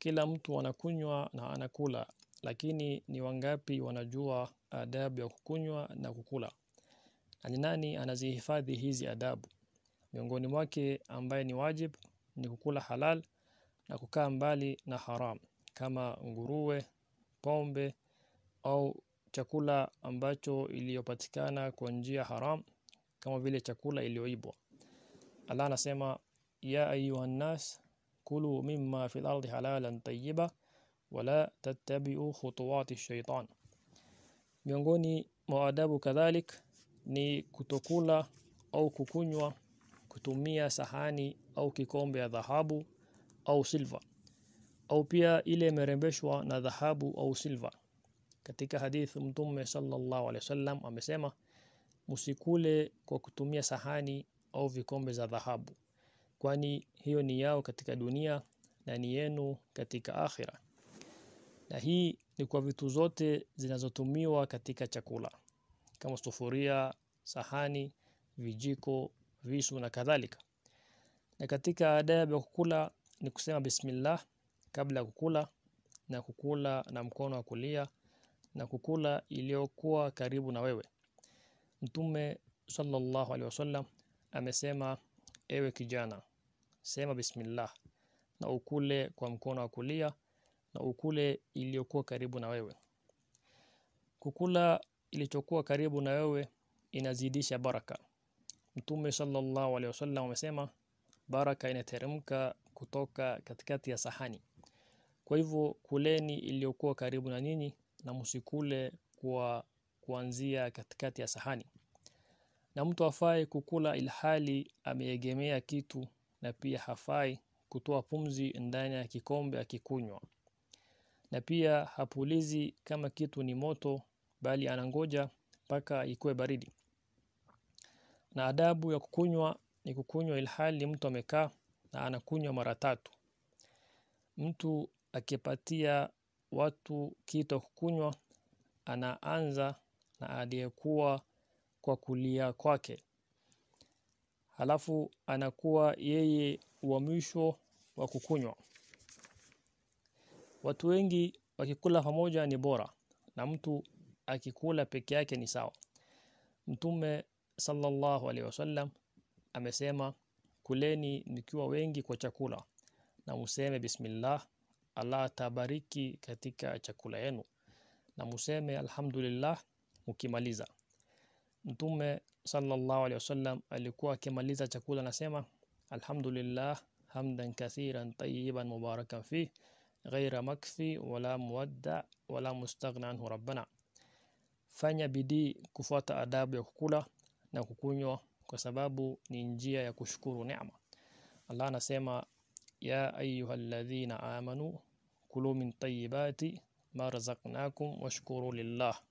Kila mtu anakunywa na anakula, lakini ni wangapi wanajua adabu ya kukunywa na kukula? Na ni nani anazihifadhi hizi adabu? Miongoni mwake ambaye ni wajib ni kukula halal na kukaa mbali na haram kama nguruwe, pombe au chakula ambacho iliyopatikana kwa njia haram kama vile chakula iliyoibwa. Allah anasema ya ayuha nnas kulu mimma fil ardi halalan tayyiba wala tattabi'u khutuwati shaitan. Miongoni mwa adabu kadhalik ni kutokula au kukunywa kutumia sahani au kikombe ya dhahabu au silva au pia ile imerembeshwa na dhahabu au silva. Katika hadith Mtume sallallahu alaihi wasallam amesema, msikule kwa kutumia sahani au vikombe za dhahabu kwani hiyo ni yao katika dunia na ni yenu katika akhira. Na hii ni kwa vitu zote zinazotumiwa katika chakula kama sufuria, sahani, vijiko, visu na kadhalika. Na katika adabu ya kukula ni kusema bismillah kabla ya kukula na kukula na mkono wa kulia na kukula iliyokuwa karibu na wewe. Mtume sallallahu alaihi wasallam amesema, ewe kijana, sema bismillah na ukule kwa mkono wa kulia na ukule iliyokuwa karibu na wewe. Kukula ilichokuwa karibu na wewe inazidisha baraka. Mtume sallallahu alaihi wasallam amesema baraka inateremka kutoka katikati ya sahani. Kwa hivyo kuleni iliyokuwa karibu na nyinyi na msikule kwa kuanzia katikati ya sahani. Na mtu afae kukula ilhali ameegemea kitu na pia hafai kutoa pumzi ndani ya kikombe akikunywa na pia hapulizi kama kitu ni moto bali anangoja mpaka ikuwe baridi na adabu ya kukunywa ni kukunywa ilhali mtu amekaa na anakunywa mara tatu mtu akipatia watu kitu kukunywa anaanza na aliyekuwa kwa kulia kwake halafu anakuwa yeye wa mwisho wa kukunywa. Watu wengi wakikula pamoja ni bora na mtu akikula peke yake ni sawa. Mtume sallallahu alaihi wasallam amesema, kuleni nikiwa wengi kwa chakula na museme bismillah, Allah tabariki katika chakula yenu, na museme alhamdulillah mukimaliza. Mtume sallallahu alaihi wasallam alikuwa akimaliza chakula anasema alhamdulillah hamdan kathiran tayyiban mubarakan fi ghayra makfi wala muwadda wala mustaghna anhu rabbana. Fanya bidii kufuata adabu ya kukula na kukunywa kwa sababu ni njia ya kushukuru neema. Allah anasema ya ayyuhalladhina amanu kulu min tayyibati ma razaqnakum washkuru lillah.